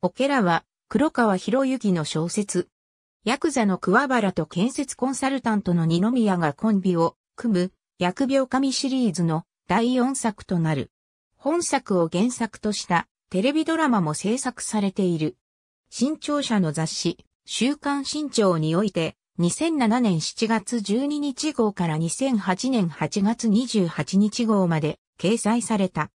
オケラは黒川博之の小説。ヤクザの桑原と建設コンサルタントの二宮がコンビを組む薬病神シリーズの第四作となる。本作を原作としたテレビドラマも制作されている。新潮社の雑誌、週刊新潮において、2007年7月12日号から2008年8月28日号まで掲載された。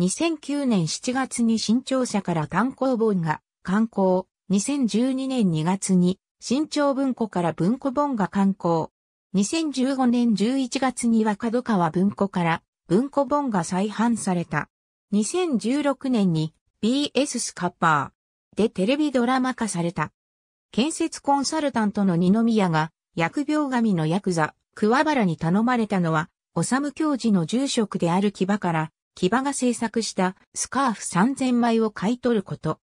2009年7月に新潮社から単行本が刊行、2012年2月に新潮文庫から文庫本が刊行、2015年11月には角川文庫から文庫本が再販された。2016年に BS スカッパーでテレビドラマ化された。建設コンサルタントの二宮が薬病神のヤクザ、桑原に頼まれたのは、修教授の住職である木場から木場が制作したスカーフ3000枚を買い取ること。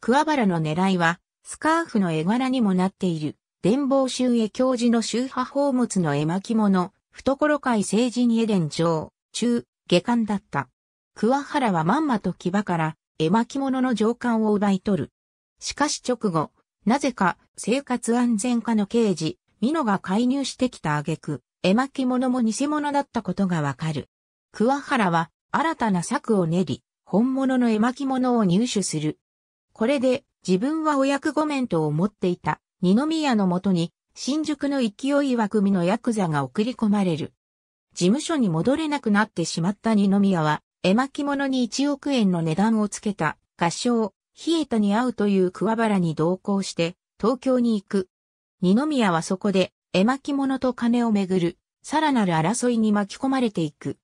桑原の狙いは、スカーフの絵柄にもなっている、伝法春絵教授の宗派宝物の絵巻物、懐海聖人絵伝上、中、下巻だった。桑原はまんまと場から絵巻物の上巻を奪い取る。しかし直後、なぜか生活安全課の刑事、美濃が介入してきた挙句、絵巻物も偽物だったことがわかる。桑原は新たな策を練り、本物の絵巻物を入手する。これで自分はお役御免と思っていた二宮のもとに新宿の勢い枠組のヤクザが送り込まれる。事務所に戻れなくなってしまった二宮は絵巻物に1億円の値段をつけた合唱、冷えたに会うという桑原に同行して東京に行く。二宮はそこで絵巻物と金をめぐるさらなる争いに巻き込まれていく。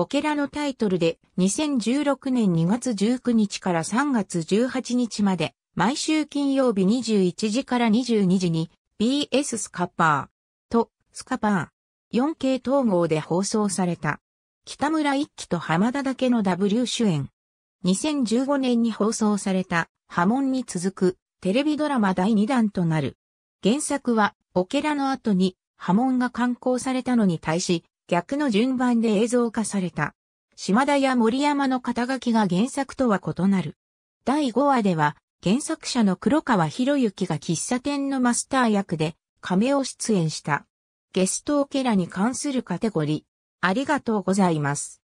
オケラのタイトルで2016年2月19日から3月18日まで毎週金曜日21時から22時に BS スカパーとスカパー 4K 統合で放送された北村一輝と浜田だけの W 主演2015年に放送された波紋に続くテレビドラマ第2弾となる原作はオケラの後に波紋が刊行されたのに対し逆の順番で映像化された。島田や森山の肩書きが原作とは異なる。第5話では、原作者の黒川博之が喫茶店のマスター役で、亀を出演した。ゲストオケラに関するカテゴリー。ありがとうございます。